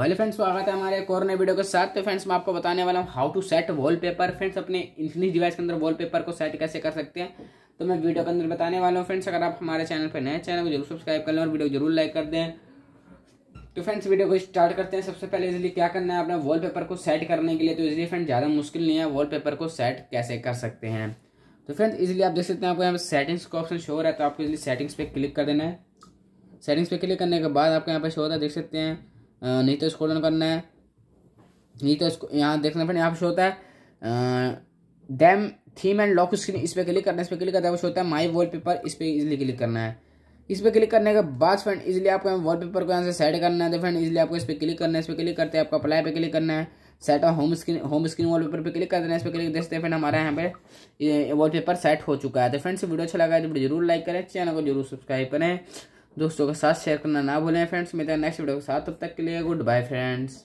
hello friends स्वागत है हमारे एक और नए वीडियो के साथ तो फ्रेंड्स मैं आपको बताने वाला हूँ how to set wallpaper friends अपने इन्फिनिक्स डिवाइस के अंदर वॉलपेपर को सेट कैसे कर सकते हैं तो मैं वीडियो के अंदर बताने वाला हूँ फ्रेंड्स अगर आप हमारे चैनल पर नए चैनल को जरूर सब्सक्राइब कर लें और वीडियो जरूर लाइक कर दें तो फ्रेंड्स वीडियो को स्टार्ट करते हैं सबसे पहले इसलिए क्या करना है अपने वॉल को सेट करने के लिए तो इसलिए फ्रेंड ज़्यादा मुश्किल नहीं है वॉल को सेट कैसे कर सकते हैं तो फ्रेंड्स इसलिए आप देख सकते हैं आपको यहाँ पर सेटिंग्स का ऑप्शन शो रहा है तो आपको इसलिए सेटिंग्स पर क्लिक कर देना है सेटिंग्स पे क्लिक करने के बाद आपको यहाँ पर शो होता है देख सकते हैं नहीं तो इसको करना है नहीं तो इसको यहाँ देखना फ्रेंड यहाँ पे शो होता है डैम थीम एंड लॉक स्क्रीन इस पर क्लिक करना है इस पर क्लिक करता है वो होता है माई वॉल पेपर इस पर इजिली क्लिक करना है इस पर क्लिक करने के बाद फ्रेंड इजिली आपको वॉल पेपर को यहाँ से सेट करना है तो फ्रेंड इजिली आपको इस पर क्लिक करना है इस पर क्लिक करते हैं आपको अप्लाई पे क्लिक करना है सेट और home screen home screen wallpaper पर क्लिक कर देना है इस पर क्लिक देखते हैं फ्रेंड हमारे यहाँ पे वॉल पेपर सेट हो चुका है तो फ्रेंड्स वीडियो अच्छा लगा है तो वीडियो जरूर लाइक करें चैनल को जरूर सब्सक्राइब करें दोस्तों के साथ शेयर करना ना भूलें फ्रेंड्स मिलते हैं नेक्स्ट वीडियो के साथ तब तक के लिए गुड बाय फ्रेंड्स